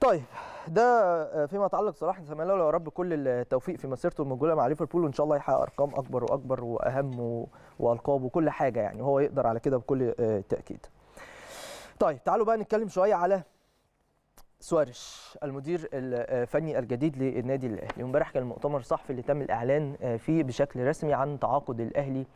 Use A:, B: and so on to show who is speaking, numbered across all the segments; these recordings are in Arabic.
A: طيب ده آه، فيما يتعلق صلاح نتمنى له يا رب كل التوفيق في مسيرته المجوله مع ليفربول وان شاء الله يحقق ارقام اكبر واكبر واهم والقاب وكل حاجه يعني وهو يقدر على كده بكل آه، تاكيد. طيب تعالوا بقى نتكلم شويه على سواريش المدير الفني آه، الجديد للنادي الاهلي امبارح كان المؤتمر الصحفي اللي تم الاعلان فيه بشكل رسمي عن تعاقد الاهلي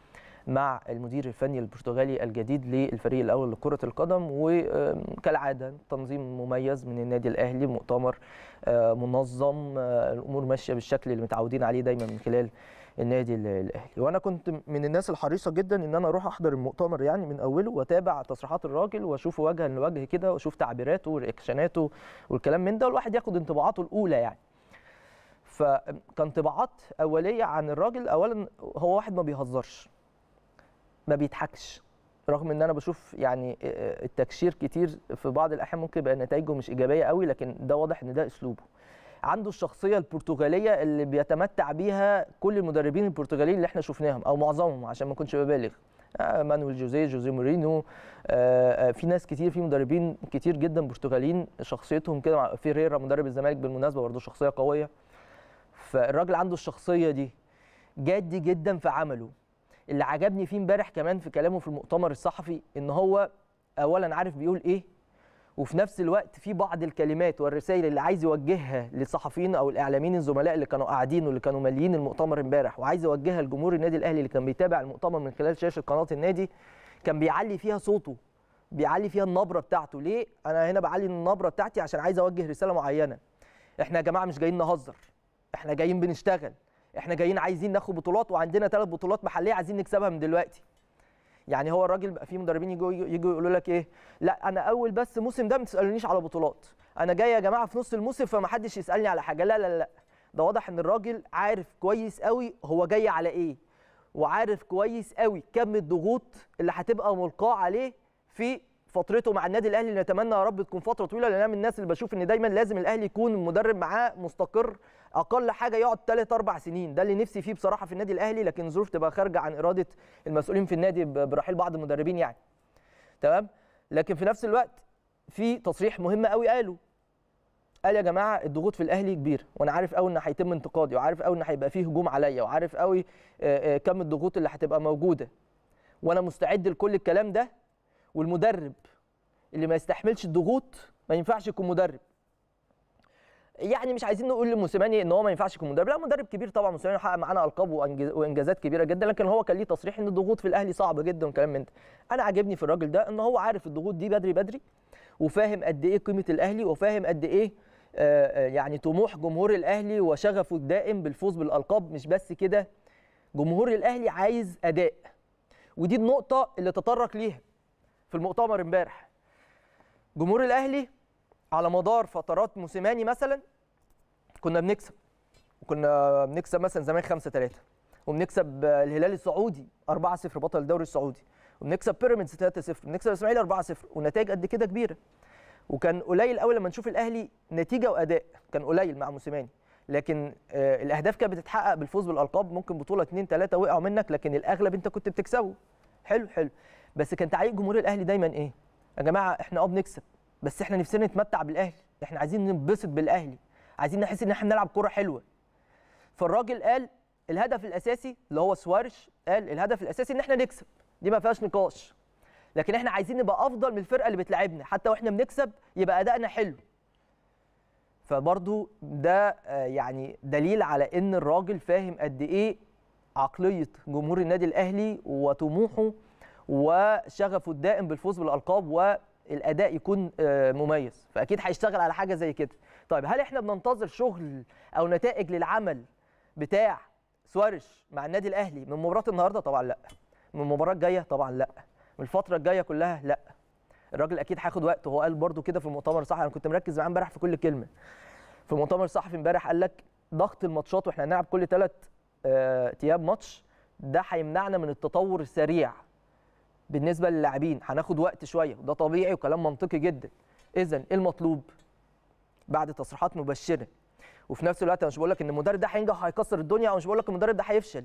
A: مع المدير الفني البرتغالي الجديد للفريق الاول لكره القدم وكالعاده تنظيم مميز من النادي الاهلي مؤتمر آه، منظم آه، الامور ماشيه بالشكل اللي متعودين عليه دايما من خلال النادي الاهلي وانا كنت من الناس الحريصه جدا ان انا اروح احضر المؤتمر يعني من اوله واتابع تصريحات الراجل واشوفه وجها لوجه كده واشوف تعبيراته ورياكشناته والكلام من ده والواحد ياخد انطباعاته الاولى يعني فكان انطباعات اوليه عن الراجل اولا هو واحد ما بيهزرش ما بيضحكش رغم ان انا بشوف يعني التكشير كتير في بعض الاحيان ممكن يبقى نتائجه مش ايجابيه قوي لكن ده واضح ان ده اسلوبه عنده الشخصيه البرتغاليه اللي بيتمتع بيها كل المدربين البرتغاليين اللي احنا شفناهم او معظمهم عشان ما اكونش ببالغ آه، مانويل جوزيه جوزيه مورينو آه، آه، في ناس كتير في مدربين كتير جدا برتغاليين شخصيتهم كده فيريرا مدرب الزمالك بالمناسبه برضه شخصيه قويه فالراجل عنده الشخصيه دي جاد جدا في عمله اللي عجبني فيه امبارح كمان في كلامه في المؤتمر الصحفي ان هو اولا عارف بيقول ايه وفي نفس الوقت في بعض الكلمات والرسائل اللي عايز يوجهها للصحفيين او الاعلاميين الزملاء اللي كانوا قاعدين واللي كانوا ماليين المؤتمر امبارح وعايز يوجهها لجمهور النادي الاهلي اللي كان بيتابع المؤتمر من خلال شاشه قناه النادي كان بيعلي فيها صوته بيعلي فيها النبره بتاعته ليه انا هنا بعلي النبره بتاعتي عشان عايز اوجه رساله معينه احنا يا جماعه مش جايين نهزر احنا جايين بنشتغل احنا جايين عايزين ناخد بطولات وعندنا ثلاث بطولات محليه عايزين نكسبها من دلوقتي يعني هو الراجل بقى في مدربين يجوا يجوا يقولوا لك ايه لا انا اول بس موسم ده ما تسالونيش على بطولات انا جاي يا جماعه في نص الموسم فما حدش يسالني على حاجه لا لا لا ده واضح ان الراجل عارف كويس قوي هو جاي على ايه وعارف كويس قوي كم الضغوط اللي هتبقى ملقاه عليه في فترته مع النادي الاهلي نتمنى يا رب تكون فتره طويله لان انا من الناس اللي بشوف ان دايما لازم الاهلي يكون مدرب معاه مستقر اقل حاجه يقعد 3 4 سنين ده اللي نفسي فيه بصراحه في النادي الاهلي لكن الظروف تبقى خارجه عن اراده المسؤولين في النادي برحيل بعض المدربين يعني تمام لكن في نفس الوقت في تصريح مهم قوي قاله قال يا جماعه الضغوط في الاهلي كبير وانا عارف قوي ان هيتم انتقادي وعارف قوي ان هيبقى فيه هجوم عليا وعارف قوي آه، آه، كم الضغوط اللي هتبقى موجوده وانا مستعد لكل الكلام ده والمدرب اللي ما يستحملش الضغوط ما ينفعش يكون مدرب يعني مش عايزين نقول لموسيماني ان هو ما ينفعش يكون مدرب لا مدرب كبير طبعا موسيماني حقق معانا القاب وانجازات كبيره جدا لكن هو كان ليه تصريح ان الضغوط في الاهلي صعبه جدا وكلام من ده انا عاجبني في الراجل ده ان هو عارف الضغوط دي بدري بدري وفاهم قد ايه قيمه الاهلي وفاهم قد ايه آه، آه، يعني طموح جمهور الاهلي وشغفه الدائم بالفوز بالالقاب مش بس كده جمهور الاهلي عايز اداء ودي النقطه اللي تطرق ليها في المؤتمر امبارح جمهور الاهلي على مدار فترات موسيماني مثلا كنا بنكسب وكنا بنكسب مثلا زمان 5 3 وبنكسب الهلال السعودي 4 0 بطل الدوري السعودي وبنكسب بيراميدز 3 0 وبنكسب الاسماعيلي 4 0 ونتائج قد كده كبيره وكان قليل قوي لما نشوف الاهلي نتيجه واداء كان قليل مع موسيماني لكن آه، الاهداف كانت بتتحقق بالفوز بالالقاب ممكن بطوله 2 3 وقعوا منك لكن الاغلب انت كنت بتكسبه حلو حلو بس كان تعليق جمهور الاهلي دايما ايه يا جماعه احنا اه بنكسب بس احنا نفسنا نتمتع بالاهلي احنا عايزين ننبسط بالاهلي عايزين نحس ان احنا بنلعب كوره حلوه فالراجل قال الهدف الاساسي اللي هو سوارش قال الهدف الاساسي ان احنا نكسب دي ما فيهاش نقاش لكن احنا عايزين نبقى افضل من الفرقه اللي بتلاعبنا حتى واحنا بنكسب يبقى ادائنا حلو فبرضه ده آه، يعني دليل على ان الراجل فاهم قد ايه عقليه جمهور النادي الاهلي وطموحه وشغفه الدائم بالفوز بالالقاب والاداء يكون آه، مميز فاكيد هيشتغل على حاجه زي كده طيب هل احنا بننتظر شغل او نتائج للعمل بتاع سواريش مع النادي الاهلي من مباراه النهارده طبعا لا من المباراه الجايه طبعا لا من الفتره الجايه كلها لا الراجل اكيد هياخد وقت وهو قال برده كده في المؤتمر الصحفي انا كنت مركز معاه امبارح في كل كلمه في المؤتمر الصحفي امبارح قال لك ضغط الماتشات واحنا هنلعب كل ثلاث آه، اياب ماتش ده هيمنعنا من التطور السريع بالنسبه للاعبين هناخد وقت شويه وده طبيعي وكلام منطقي جدا اذا ايه المطلوب بعد تصريحات مبشره وفي نفس الوقت انا مش بقول لك ان المدرب ده هينجح هيكسر الدنيا او مش بقول لك المدرب ده هيفشل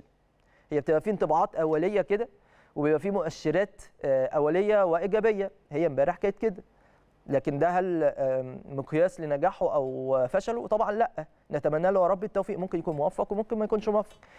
A: هي بتبقى في انطباعات اوليه كده وبيبقى في مؤشرات آه، اوليه وايجابيه هي امبارح كانت كده لكن ده هل مقياس لنجاحه او فشله طبعا لا نتمنى له يا رب التوفيق ممكن يكون موفق وممكن ما يكونش موفق